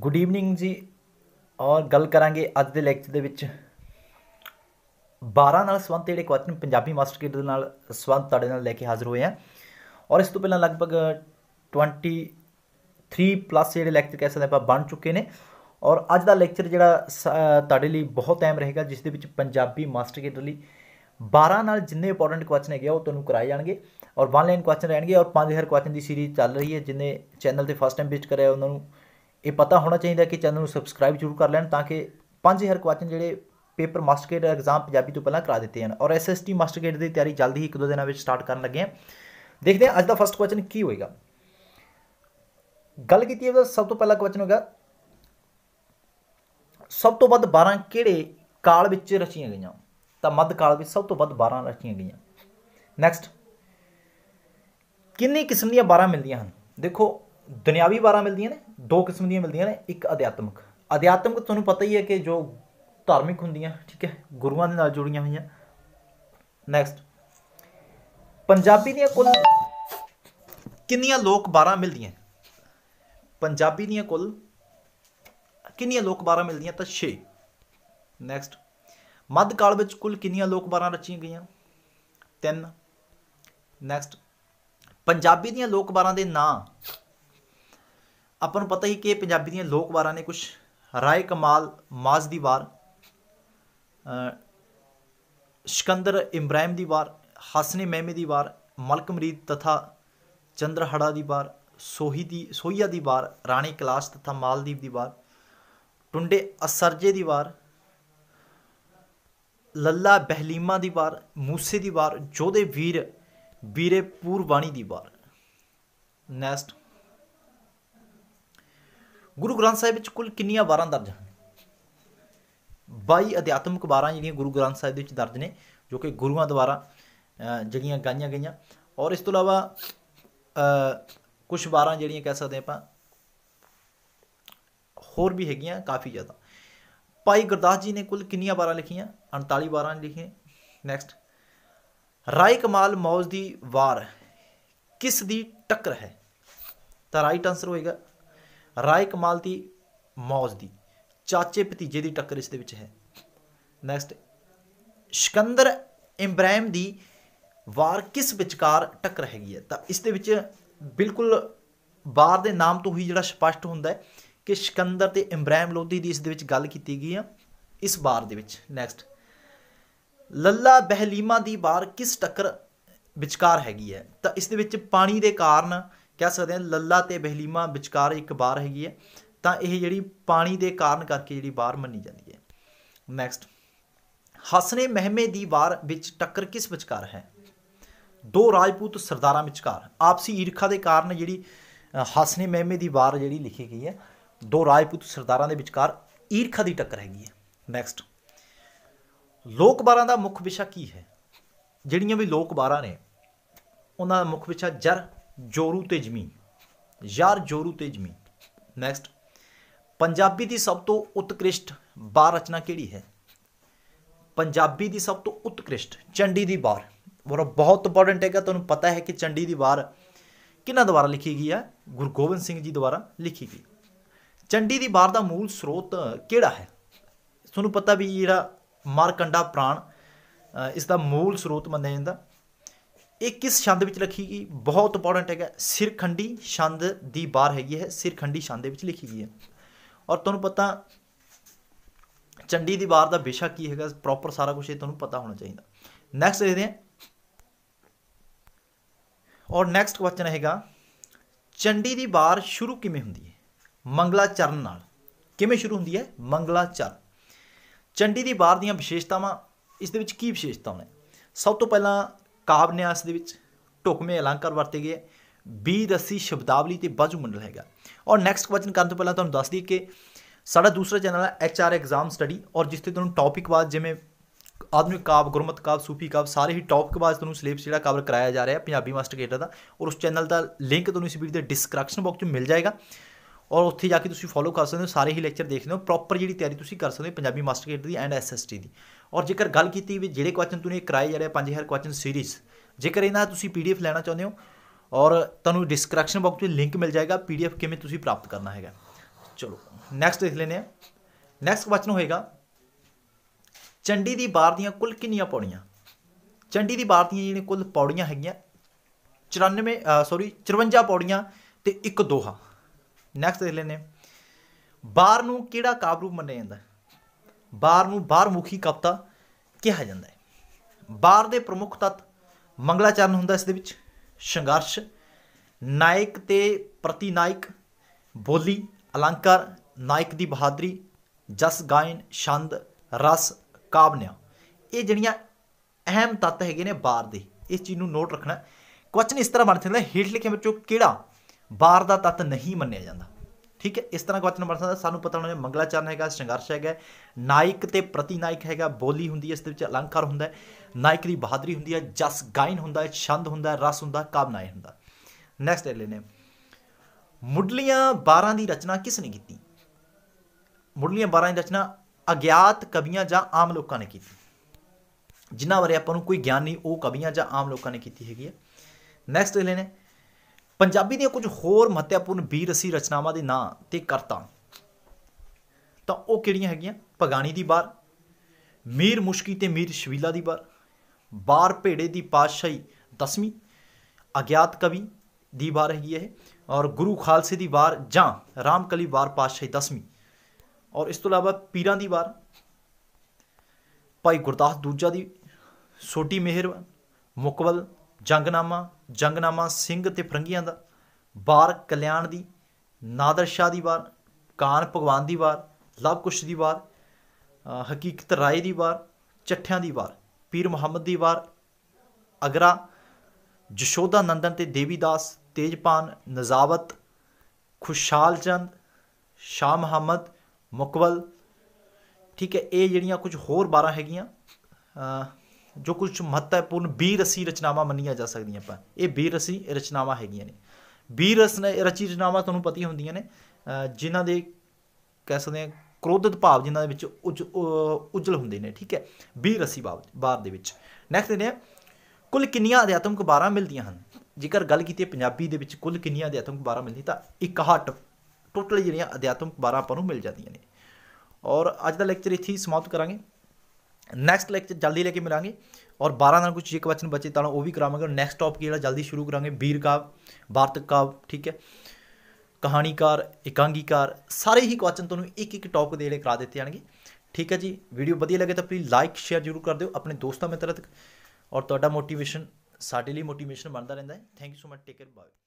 good evening ਜੀ ਔਰ ਗੱਲ ਕਰਾਂਗੇ ਅੱਜ ਦੇ ਲੈਕਚਰ ਦੇ ਵਿੱਚ 12 ਨਾਲ ਸੰਬੰਧਿਤ ਜਿਹੜੇ ਕੁਐਸਚਨ ਪੰਜਾਬੀ ਮਾਸਟਰ ਕਿਟ ਦੇ ਨਾਲ ਸਵੰਤ ਤੁਹਾਡੇ ਨਾਲ ਲੈ ਕੇ ਹਾਜ਼ਰ ਹੋਏ ਆ ਔਰ ਇਸ ਤੋਂ ਪਹਿਲਾਂ ਲਗਭਗ 23 ਪਲੱਸ ਜਿਹੜੇ ਲੈਕਚਰ ਕਹਿ ਸਕਦੇ ਆਪਾਂ ਬਣ ਚੁੱਕੇ ਨੇ ਔਰ ਅੱਜ ਦਾ ਲੈਕਚਰ ਜਿਹੜਾ ਤੁਹਾਡੇ ਲਈ ਬਹੁਤ ਟਾਈਮ ਰਹੇਗਾ ਜਿਸ ਦੇ ਵਿੱਚ ਪੰਜਾਬੀ ਮਾਸਟਰ ਕਿਟ ਲਈ 12 ਨਾਲ ਜਿੰਨੇ ਇੰਪੋਰਟੈਂਟ ਕੁਐਸਚਨ ਹੈਗੇ ਉਹ ਤੁਹਾਨੂੰ ਕਰਾਏ ਜਾਣਗੇ ਔਰ ਵਨ ਲਾਈਨ ਕੁਐਸਚਨ ਰਹਿਣਗੇ ਔਰ 5000 ਕੁਐਸਚਨ ਦੀ ਸੀਰੀਜ਼ ਚੱਲ ਰਹੀ ਹੈ ਜਿੰਨੇ ਚੈਨਲ ਤੇ ਫਸਟ ਟਾਈਮ ਵਿਜ਼ਿਟ ਕਰਿਆ ਉਹਨਾਂ ਨੂੰ ਇਹ ਪਤਾ ਹੋਣਾ ਚਾਹੀਦਾ ਕਿ ਚੈਨਲ ਨੂੰ ਸਬਸਕ੍ਰਾਈਬ ਜ਼ਰੂਰ ਕਰ ਲੈਣ ਤਾਂ ਕਿ 5000 ਕੁਐਸਚਨ ਜਿਹੜੇ ਪੇਪਰ ਮਾਸਟਰ ਗੇਟ ਐਗਜ਼ਾਮ ਪੰਜਾਬੀ ਤੋਂ ਪਹਿਲਾਂ ਕਰਾ ਦਿੱਤੇ ਜਾਣ ਔਰ ਐਸਐਸਟੀ ਮਾਸਟਰ ਗੇਟ ਦੀ ਤਿਆਰੀ ਜਲਦੀ ਹੀ ਇੱਕ ਦੋ ਦਿਨਾਂ ਵਿੱਚ ਸਟਾਰਟ ਕਰਨ ਲੱਗੇ ਹਾਂ ਦੇਖਦੇ ਹਾਂ ਅੱਜ ਦਾ ਫਸਟ ਕੁਐਸਚਨ ਕੀ ਹੋਏਗਾ ਗੱਲ ਕੀਤੀ ਹੈ ਸਭ ਤੋਂ ਪਹਿਲਾ ਕੁਐਸਚਨ ਹੋਗਾ ਸਭ ਤੋਂ ਵੱਧ 12 ਕਿਹੜੇ ਕਾਲ ਵਿੱਚ ਰਚੀਆਂ ਗਈਆਂ ਤਾਂ ਮੱਧ ਕਾਲ ਵਿੱਚ ਸਭ ਤੋਂ ਵੱਧ 12 ਰਚੀਆਂ ਗਈਆਂ ਨੈਕਸਟ ਕਿੰਨੀ ਕਿਸਮ ਦੀਆਂ 12 ਮਿਲਦੀਆਂ ਹਨ ਦੇਖੋ ਦੁਨਿਆਵੀ ਬਾਰਾਂ ਮਿਲਦੀਆਂ ਨੇ ਦੋ ਕਿਸਮ ਦੀਆਂ ਮਿਲਦੀਆਂ ਨੇ ਇੱਕ ਅਧਿਆਤਮਿਕ ਅਧਿਆਤਮਿਕ ਤੁਹਾਨੂੰ ਪਤਾ ਹੀ ਹੈ ਕਿ ਜੋ ਧਾਰਮਿਕ ਹੁੰਦੀਆਂ ਠੀਕ ਹੈ ਗੁਰੂਆਂ ਦੇ ਨਾਲ ਜੁੜੀਆਂ ਹੋਈਆਂ ਨੈਕਸਟ ਪੰਜਾਬੀ ਦੀਆਂ ਕੁੱਲ ਕਿੰਨੀਆਂ ਲੋਕ 12 ਮਿਲਦੀਆਂ ਪੰਜਾਬੀ ਦੀਆਂ ਕੁੱਲ ਕਿੰਨੀਆਂ ਲੋਕ 12 ਮਿਲਦੀਆਂ ਤਾਂ 6 ਨੈਕਸਟ ਮੱਧ ਕਾਲ ਵਿੱਚ ਕੁੱਲ ਕਿੰਨੀਆਂ ਲੋਕ 12 ਰਚੀਆਂ ਗਈਆਂ 3 ਨੈਕਸਟ ਪੰਜਾਬੀ ਦੀਆਂ ਲੋਕ 12 ਦੇ ਨਾਂ ਆਪਾਂ ਨੂੰ ਪਤਾ ਹੀ ਕਿ ਪੰਜਾਬੀ ਦੀਆਂ ਲੋਕ ਵਾਰਾਂ ਨੇ ਕੁਝ ਰਾਏ ਕਮਾਲ ਮਾਜ਼ ਦੀ ਵਾਰ ਸ਼ਕੰਦਰ ਇਮਰਾਨ ਦੀ ਵਾਰ ਹਸਨੇ ਮਹਿਮੇ ਦੀ ਵਾਰ ਮਲਕ ਮਰੀਦ ਤਥਾ ਹੜਾ ਦੀ ਵਾਰ ਸੋਹੀ ਦੀ ਸੋਈਆ ਦੀ ਵਾਰ ਰਾਣੀ ਕਲਾਸ ਤਥਾ ਮਾਲਦੀਪ ਦੀ ਵਾਰ ਟੁੰਡੇ ਅਸਰਜੇ ਦੀ ਵਾਰ ਲੱਲਾ ਬਹਿਲੀਮਾ ਦੀ ਵਾਰ ਮੂਸੇ ਦੀ ਵਾਰ ਜੋਦੇ ਵੀਰ ਵੀਰੇ ਪੂਰਬਾਣੀ ਦੀ ਵਾਰ ਨੈਕਸਟ ਗੁਰੂ ਗ੍ਰੰਥ ਸਾਹਿਬ ਵਿੱਚ ਕੁੱਲ ਕਿੰਨੀਆਂ ਵਾਰਾਂ ਦਰਜ ਹਨ 22 ਅਧਿਆਤਮਿਕ ਵਾਰਾਂ ਜਿਹੜੀਆਂ ਗੁਰੂ ਗ੍ਰੰਥ ਸਾਹਿਬ ਦੇ ਵਿੱਚ ਦਰਜ ਨੇ ਜੋ ਕਿ ਗੁਰੂਆਂ ਦੁਆਰਾ ਜਿਹੜੀਆਂ ਗਾਈਆਂ ਗਈਆਂ ਔਰ ਇਸ ਤੋਂ ਇਲਾਵਾ ਕੁਝ ਵਾਰਾਂ ਜਿਹੜੀਆਂ ਕਹਿ ਸਕਦੇ ਆਪਾਂ ਹੋਰ ਵੀ ਹੈਗੀਆਂ ਕਾਫੀ ਜ਼ਿਆਦਾ ਭਾਈ ਗੁਰਦਾਸ ਜੀ ਨੇ ਕੁੱਲ ਕਿੰਨੀਆਂ ਵਾਰਾਂ ਲਿਖੀਆਂ 39 ਵਾਰਾਂ ਲਿਖੀਆਂ ਨੈਕਸਟ ਰਾਈ ਕਮਾਲ ਮੌਜ ਦੀ ਵਾਰ ਕਿਸ ਦੀ ਟੱਕਰ ਹੈ ਤਾਂ ਰਾਈਟ ਆਨਸਰ ਹੋਏਗਾ ਰਾਏ ਕਮਾਲ ਦੀ ਮੌਜ ਦੀ ਚਾਚੇ ਭਤੀਜੇ ਦੀ ਟੱਕਰ ਇਸ ਦੇ ਵਿੱਚ ਹੈ ਨੈਕਸਟ ਸ਼ਿਕੰਦਰ ਇਬਰਾਹਿਮ ਦੀ ਵਾਰ ਕਿਸ ਵਿਚਕਾਰ ਟੱਕਰ ਹੈਗੀ ਹੈ ਤਾਂ ਇਸ ਦੇ ਵਿੱਚ ਬਿਲਕੁਲ ਬਾਰ ਦੇ ਨਾਮ ਤੋਂ ਹੀ ਜਿਹੜਾ ਸਪਸ਼ਟ ਹੁੰਦਾ ਹੈ ਕਿ ਸ਼ਿਕੰਦਰ ਤੇ ਇਬਰਾਹਿਮ ਲੋਧੀ ਦੀ ਇਸ ਦੇ ਵਿੱਚ ਗੱਲ ਕੀਤੀ ਗਈ ਆ ਇਸ ਵਾਰ ਦੇ ਵਿੱਚ ਨੈਕਸਟ ਲੱਲਾ ਬਹਿਲੀਮਾ ਦੀ ਵਾਰ ਕਿਸ ਟੱਕਰ ਵਿਚਕਾਰ ਹੈਗੀ ਹੈ ਤਾਂ ਇਸ ਦੇ ਵਿੱਚ ਪਾਣੀ ਦੇ ਕਾਰਨ ਕਹਿ ਸਕਦੇ ਹਾਂ ਲੱਲਾ ਤੇ ਬਹਿਲੀਮਾ ਵਿਚਕਾਰ ਇੱਕ ਬਾਰ ਹੈਗੀ ਹੈ ਤਾਂ ਇਹ ਜਿਹੜੀ ਪਾਣੀ ਦੇ ਕਾਰਨ ਕਰਕੇ ਜਿਹੜੀ ਬਾਰ ਮੰਨੀ ਜਾਂਦੀ ਹੈ ਨੈਕਸਟ ਹਸਨੇ ਮਹਿਮੇ ਦੀ ਵਾਰ ਵਿੱਚ ਟੱਕਰ ਕਿਸ ਵਿਚਕਾਰ ਹੈ ਦੋ ਰਾਜਪੂਤ ਸਰਦਾਰਾਂ ਵਿਚਕਾਰ ਆਪਸੀ ਈਰਖਾ ਦੇ ਕਾਰਨ ਜਿਹੜੀ ਹਸਨੇ ਮਹਿਮੇ ਦੀ ਵਾਰ ਜਿਹੜੀ ਲਿਖੀ ਗਈ ਹੈ ਦੋ ਰਾਜਪੂਤ ਸਰਦਾਰਾਂ ਦੇ ਵਿਚਕਾਰ ਈਰਖਾ ਦੀ ਟੱਕਰ ਹੈਗੀ ਹੈ ਨੈਕਸਟ ਲੋਕ ਬਾਰਾਂ ਦਾ ਮੁੱਖ ਵਿਸ਼ਾ ਕੀ ਹੈ ਜਿਹੜੀਆਂ ਵੀ ਲੋਕ ਬਾਰਾਂ ਨੇ ਉਹਨਾਂ ਦਾ ਮੁੱਖ ਵਿਸ਼ਾ ਜਰ ਜੋਰੂ ਤੇ ਜਮੀ ਯਾਰ ਜੋਰੂ ਤੇ ਜਮੀ ਨੈਕਸਟ ਪੰਜਾਬੀ ਦੀ ਸਭ ਤੋਂ ਉਤਕ੍ਰਿਸ਼ਟ ਬਾਰ ਰਚਨਾ ਕਿਹੜੀ ਹੈ ਪੰਜਾਬੀ ਦੀ ਸਭ ਤੋਂ ਉਤਕ੍ਰਿਸ਼ਟ ਚੰਡੀ ਦੀ ਬਾਰ ਔਰ ਬਹੁਤ ਇੰਪੋਰਟੈਂਟ ਹੈਗਾ ਤੁਹਾਨੂੰ ਪਤਾ ਹੈ ਕਿ ਚੰਡੀ ਦੀ ਬਾਰ ਕਿਹਨਾਂ ਦੁਆਰਾ ਲਿਖੀ ਗਈ ਹੈ ਗੁਰੂ ਗੋਬਿੰਦ ਸਿੰਘ ਜੀ ਦੁਆਰਾ ਲਿਖੀ ਗਈ ਚੰਡੀ ਦੀ ਬਾਰ ਦਾ ਮੂਲ ਸਰੋਤ ਕਿਹੜਾ ਹੈ ਤੁਹਾਨੂੰ ਪਤਾ ਵੀ ਜਿਹੜਾ ਮਾਰਕੰਡਾ ਪ੍ਰਾਣ ਇਸ ਦਾ ਮੂਲ ਸਰੋਤ ਮੰਨਿਆ ਜਾਂਦਾ ਇਹ ਕਿਸ ਛੰਦ ਵਿੱਚ ਲਿਖੀ ਗਈ ਬਹੁਤ ਇੰਪੋਰਟੈਂਟ ਹੈਗਾ ਸਿਰਖੰਡੀ ਛੰਦ ਦੀ ਬਾਰ ਹੈਗੀ ਹੈ ਸਿਰਖੰਡੀ ਛੰਦ ਦੇ ਵਿੱਚ ਲਿਖੀ ਗਈ ਹੈ ਔਰ ਤੁਹਾਨੂੰ ਪਤਾ ਚੰਡੀ ਦੀ ਬਾਰ ਦਾ ਵਿਸ਼ਾ ਕੀ ਹੈਗਾ ਪ੍ਰੋਪਰ ਸਾਰਾ ਕੁਝ ਇਹ ਤੁਹਾਨੂੰ ਪਤਾ ਹੋਣਾ ਚਾਹੀਦਾ ਨੈਕਸਟ ਦੇਖਦੇ ਹਾਂ ਔਰ ਨੈਕਸਟ ਕੁਐਸਚਨ ਹੈਗਾ ਚੰਡੀ ਦੀ ਬਾਰ ਸ਼ੁਰੂ ਕਿਵੇਂ ਹੁੰਦੀ ਹੈ ਮੰਗਲਾ ਚਰਨ ਨਾਲ ਕਿਵੇਂ ਸ਼ੁਰੂ ਹੁੰਦੀ ਹੈ ਮੰਗਲਾ ਚਰਨ ਚੰਡੀ ਦੀ ਬਾਰ ਦੀਆਂ ਵਿਸ਼ੇਸ਼ਤਾਵਾਂ ਇਸ ਦੇ ਵਿੱਚ ਕੀ ਵਿਸ਼ੇਸ਼ਤਾਵਾਂ ਨੇ ਸਭ ਤੋਂ ਪਹਿਲਾਂ ਕਾਵ ਨਿਆਸ ਦੇ ਵਿੱਚ ਢੁਕਵੇਂ ਅਲੰਕਾਰ ਵਰਤੇ ਗਏ ਬੀ ਦਸੀ ਸ਼ਬਦਾਵਲੀ ਤੇ ਬਾਜੂ ਮੰਡਲ ਹੈਗਾ ਔਰ ਨੈਕਸਟ ਕੁਐਸਚਨ ਕਰਨ ਤੋਂ ਪਹਿਲਾਂ ਤੁਹਾਨੂੰ ਦੱਸ ਦਈਏ ਕਿ ਸਾਡਾ ਦੂਸਰਾ ਚੈਨਲ ਹੈ ਐਚ ਆਰ ਐਗਜ਼ਾਮ ਸਟੱਡੀ ਔਰ ਜਿਸ ਤੇ ਤੁਹਾਨੂੰ ਟੌਪਿਕ ਬਾਅਦ ਜਿਵੇਂ ਆਧੁਨਿਕ ਕਾਵ ਗੁਰਮਤ ਕਾਵ ਸੂਫੀ ਕਾਵ ਸਾਰੇ ਹੀ ਟੌਪਿਕ ਬਾਅਦ ਤੁਹਾਨੂੰ ਸਿਲੇਬਸ ਜਿਹੜਾ ਕਵਰ ਕਰਾਇਆ ਜਾ ਰਿਹਾ ਪੰਜਾਬੀ ਮਾਸਟਰ ਕੇਟਰ ਦਾ ਔਰ ਉਸ ਚੈਨਲ ਦਾ ਲਿੰਕ ਤੁਹਾਨੂੰ ਇਸ ਵੀਡੀਓ ਦੇ ਡਿਸਕ੍ਰਿਪਸ਼ਨ ਬਾਕਸ 'ਚ ਮਿਲ ਜਾਏਗਾ ਔਰ ਉੱਥੇ ਜਾ ਕੇ ਤੁਸੀਂ ਫੋਲੋ ਕਰ ਸਕਦੇ ਹੋ ਸਾਰੇ ਹੀ ਲੈਕਚਰ ਦੇਖਦੇ ਹੋ ਪ੍ਰੋਪਰ ਜਿਹੜੀ ਤਿਆਰੀ ਤੁਸੀਂ ਕਰ ਸਕਦੇ ਹੋ ਪੰਜਾਬੀ ਮਾਸਟਰ ਕੇਟਰ ਦੀ ਐਂਡ ਐਸਐਸਟੀ ਦੀ ਔਰ ਜੇਕਰ ਗੱਲ ਕੀਤੀ ਵੀ ਜਿਹੜੇ ਕੁਐਸਚਨ ਤੁਸੀਂ ਕਰਾਏ ਜਿਹੜੇ 5000 ਕੁਐਸਚਨ ਸੀਰੀਜ਼ ਜੇਕਰ ਇਹਨਾਂ ਤੁਸੀਂ ਪੀਡੀਐਫ ਲੈਣਾ ਚਾਹੁੰਦੇ ਹੋ ਔਰ ਤੁਹਾਨੂੰ ਡਿਸਕ੍ਰਿਪਸ਼ਨ ਬਾਕਸ ਵਿੱਚ ਲਿੰਕ ਮਿਲ ਜਾਏਗਾ ਪੀਡੀਐਫ ਕਿਵੇਂ ਤੁਸੀਂ ਪ੍ਰਾਪਤ ਕਰਨਾ ਹੈਗਾ ਚਲੋ ਨੈਕਸਟ ਦੇਖ ਲੈਨੇ ਆ ਨੈਕਸਟ ਕੁਐਸਚਨ ਹੋਏਗਾ ਚੰਡੀ ਦੀ ਬਾਰ ਦੀਆਂ ਕੁੱਲ ਕਿੰਨੀਆਂ ਪੌੜੀਆਂ ਚੰਡੀ ਦੀ ਬਾਰ ਦੀਆਂ ਜਿਹੜੀਆਂ ਕੁੱਲ ਪੌੜੀਆਂ ਹੈਗੀਆਂ 94 ਸੌਰੀ 54 ਪੌੜੀਆਂ ਤੇ ਇੱਕ ਦੋਹਾ ਨੈਕਸਟ ਦੇਖ ਲੈਨੇ ਬਾਰ ਨੂੰ ਕਿਹੜਾ ਕਾਬਰੂ ਮੰਨੇ ਮੰਨਿਆ ਜਾਂਦਾ ਹੈ ਬਾਰ ਨੂੰ ਬਾਰਮੁਖੀ ਕਵਤਾ ਕਿਹਾ ਜਾਂਦਾ ਹੈ ਬਾਰ ਦੇ ਪ੍ਰਮੁੱਖ ਤੱਤ ਮੰਗਲਾਚਰਨ ਹੁੰਦਾ ਇਸ ਦੇ ਵਿੱਚ ਸੰਘਰਸ਼ ਨਾਇਕ ਤੇ ਪ੍ਰਤੀਨਾਇਕ ਬੋਲੀ ਅਲੰਕਾਰ ਨਾਇਕ ਦੀ ਬਹਾਦਰੀ ਜਸ ਗਾਇਨ ਛੰਦ ਰਸ ਕਾਵਨਿਆ ਇਹ ਜਿਹੜੀਆਂ ਅਹਿਮ ਤੱਤ ਹੈਗੇ ਨੇ ਬਾਰ ਦੇ ਇਸ ਚੀਜ਼ ਨੂੰ ਨੋਟ ਰੱਖਣਾ ਕੁਐਸਚਨ ਇਸ ਤਰ੍ਹਾਂ ਬਣ ਜਾਂਦਾ ਹੇਠ ਲਿਖੇ ਵਿੱਚੋਂ ਕਿਹੜਾ ਬਾਰ ਦਾ ਤੱਤ ਨਹੀਂ ਮੰਨਿਆ ਜਾਂਦਾ ਠੀਕ ਹੈ ਇਸ ਤਰ੍ਹਾਂ ਕੁਝ ਨੰਬਰ ਸਕਦਾ ਸਾਨੂੰ ਪਤਾ ਹੋਣਾ ਮੰਗਲਾ ਚਰਨ ਹੈਗਾ ਸੰਘਰਸ਼ ਹੈਗਾ ਨਾਇਕ ਤੇ ਪ੍ਰਤੀਨਾਇਕ ਹੈਗਾ ਬੋਲੀ ਹੁੰਦੀ ਹੈ ਇਸ ਦੇ ਵਿੱਚ ਅਲੰਕਾਰ ਹੁੰਦਾ ਹੈ ਨਾਇਕ ਦੀ ਬਹਾਦਰੀ ਹੁੰਦੀ ਹੈ ਜਸ ਗਾਇਨ ਹੁੰਦਾ ਹੈ ਛੰਦ ਹੁੰਦਾ ਹੈ ਰਸ ਹੁੰਦਾ ਕਾਮਨਾਏ ਹੁੰਦਾ ਨੈਕਸਟ ਲੈ ਲੈਨੇ ਮੁੱਢਲੀਆਂ 12 ਦੀ ਰਚਨਾ ਕਿਸ ਨੇ ਕੀਤੀ ਮੁੱਢਲੀਆਂ 12 ਦੀ ਰਚਨਾ ਅਗਿਆਤ ਕਵੀਆਂ ਜਾਂ ਆਮ ਲੋਕਾਂ ਨੇ ਕੀਤੀ ਜਿਨ੍ਹਾਂ ਬਾਰੇ ਆਪਾਂ ਨੂੰ ਕੋਈ ਗਿਆਨ ਨਹੀਂ ਉਹ ਕਵੀਆਂ ਜਾਂ ਆਮ ਲੋਕਾਂ ਨੇ ਕੀਤੀ ਹੈਗੀ ਹੈ ਨੈਕਸਟ ਲੈਨੇ ਪੰਜਾਬੀ ਦੀਆਂ ਕੁਝ ਹੋਰ ਮਹੱਤਵਪੂਰਨ ਬੀਰਸੀ ਰਚਨਾਵਾਂ ਦੇ ਨਾਂ ਤੇ ਕਰਤਾ ਤਾਂ ਉਹ ਕਿਹੜੀਆਂ ਹੈਗੀਆਂ ਪਗਾਣੀ ਦੀ ਬਾਰ ਮੀਰ ਮੁਸ਼ਕੀ ਤੇ ਮੀਰ ਸ਼ਵੀਲਾ ਦੀ ਬਾਰ ਬਾਰ ਭੇੜੇ ਦੀ ਪਾਤਸ਼ਾਹੀ ਦਸਵੀਂ ਅਗਿਆਤ ਕਵੀ ਦੀ ਬਾਰ ਹੈਗੀ ਇਹ ਔਰ ਗੁਰੂ ਖਾਲਸੇ ਦੀ ਬਾਰ ਜਾਂ ਰਾਮਕਲੀ ਬਾਰ ਪਾਤਸ਼ਾਹੀ ਦਸਵੀਂ ਔਰ ਇਸ ਤੋਂ ਇਲਾਵਾ ਪੀਰਾਂ ਦੀ ਬਾਰ ਭਾਈ ਗੁਰਦਾਸ ਦੂਜਾ ਦੀ ਛੋਟੀ ਮਿਹਰ ਮੁਕਬਲ ਜੰਗਨਾਮਾ ਜੰਗਨਾਮਾ ਸਿੰਘ ਤੇ ਫਰੰਗੀਆਂ ਦਾ ਬਾਰ ਕਲਿਆਣ ਦੀ ਨਾਦਰ ਸ਼ਾਹ ਦੀ ਵਾਰ ਕਾਨ ਭਗਵਾਨ ਦੀ ਵਾਰ ਲਵ ਕੁਸ਼ ਦੀ ਵਾਰ ਹਕੀਕਤ ਰਾਏ ਦੀ ਵਾਰ ਚੱਠਿਆਂ ਦੀ ਵਾਰ ਪੀਰ ਮੁਹੰਮਦ ਦੀ ਵਾਰ ਅਗਰਾ ਜਸ਼ੋਦਾ ਨੰਦਨ ਤੇ ਦੇਵੀਦਾਸ ਤੇਜਪਾਨ ਨਜ਼ਾਵਤ ਖੁਸ਼ਹਾਲ ਚੰਦ ਸ਼ਾਹ ਮੁਹੰਮਦ ਮੁਕਵਲ ਠੀਕ ਹੈ ਇਹ ਜਿਹੜੀਆਂ ਕੁਝ ਹੋਰ 12 ਹੈਗੀਆਂ ਜੋ ਕੁਝ ਮਹੱਤਵਪੂਰਨ ਵੀਰ ਰਸੀ ਰਚਨਾਵਾਂ ਮੰਨੀਆਂ ਜਾ ਸਕਦੀਆਂ ਆਪਾਂ ਇਹ ਵੀਰ ਰਸੀ ਰਚਨਾਵਾਂ ਹੈਗੀਆਂ ਨੇ ਵੀਰ ਰਸ ਰਚੀ ਰਚਨਾਵਾਂ ਤੁਹਾਨੂੰ ਪਤੀ ਹੁੰਦੀਆਂ ਨੇ ਜਿਨ੍ਹਾਂ ਦੇ ਕਹਿ ਸਕਦੇ ਆ ਕ੍ਰੋਧਿਤ ਭਾਵ ਜਿਨ੍ਹਾਂ ਦੇ ਵਿੱਚ ਉਜਲ ਹੁੰਦੇ ਨੇ ਠੀਕ ਹੈ ਵੀਰ ਰਸੀ ਭਾਵ ਬਾਹਰ ਦੇ ਵਿੱਚ ਨੈਕਸਟ ਨੇ ਕੁੱਲ ਕਿੰਨੀਆਂ ਅਧਿਆਤਮਕ ਬਾਰਾਂ ਮਿਲਦੀਆਂ ਹਨ ਜੇਕਰ ਗੱਲ ਕੀਤੀ ਪੰਜਾਬੀ ਦੇ ਵਿੱਚ ਕੁੱਲ ਕਿੰਨੀਆਂ ਅਧਿਆਤਮਕ ਬਾਰਾਂ ਮਿਲਦੀ ਤਾਂ 61 ਟੋਟਲ ਜਿਹੜੀਆਂ ਅਧਿਆਤਮਕ ਬਾਰਾਂ ਆਪਾਂ ਨੂੰ ਮਿਲ ਜਾਂਦੀਆਂ ਨੇ ਔਰ ਅੱਜ ਦਾ ਲੈਕਚਰ ਇੱਥੇ ਹੀ ਸਮਾਪਤ ਕਰਾਂਗੇ ਨੈਕਸਟ ਲੈਕਚਰ ਜਲਦੀ ਲੈ ਕੇ ਮਿਲਾਂਗੇ ਔਰ 12 ਨਾਲ ਕੁਝ ਇੱਕ ਵਚਨ ਬਚੇ ਤਾਂ ਉਹ ਵੀ ਕਰਾਵਾਂਗੇ ਔਰ ਨੈਕਸਟ ਟੌਪਿਕ ਜਿਹੜਾ ਜਲਦੀ ਸ਼ੁਰੂ ਕਰਾਂਗੇ ਵੀਰ ਕਾਵ ਵਾਰਤਕ ਕਾਵ ਠੀਕ ਹੈ ਕਹਾਣੀਕਾਰ ਇਕਾਂਗੀਕਾਰ ਸਾਰੇ ਹੀ ਕੁਐਸਚਨ ਤੁਹਾਨੂੰ ਇੱਕ ਇੱਕ ਟੌਪਿਕ ਦੇ ਜਿਹੜੇ ਕਰਾ ਦਿੱਤੇ ਜਾਣਗੇ ਠੀਕ ਹੈ ਜੀ ਵੀਡੀਓ ਵਧੀਆ ਲੱਗੇ ਤਾਂ ਪਲੀਜ਼ ਲਾਈਕ ਸ਼ੇਅਰ ਜ਼ਰੂਰ ਕਰ ਦਿਓ ਆਪਣੇ ਦੋਸਤਾਂ ਮਿੱਤਰਾਂ ਤੱਕ ਔਰ ਤੁਹਾਡਾ ਮੋਟੀਵੇਸ਼ਨ ਸਾਡੇ ਲਈ ਮੋਟੀਵੇਸ਼ਨ ਬਣਦਾ ਰਹਿੰਦਾ ਹੈ thank you so much take care bye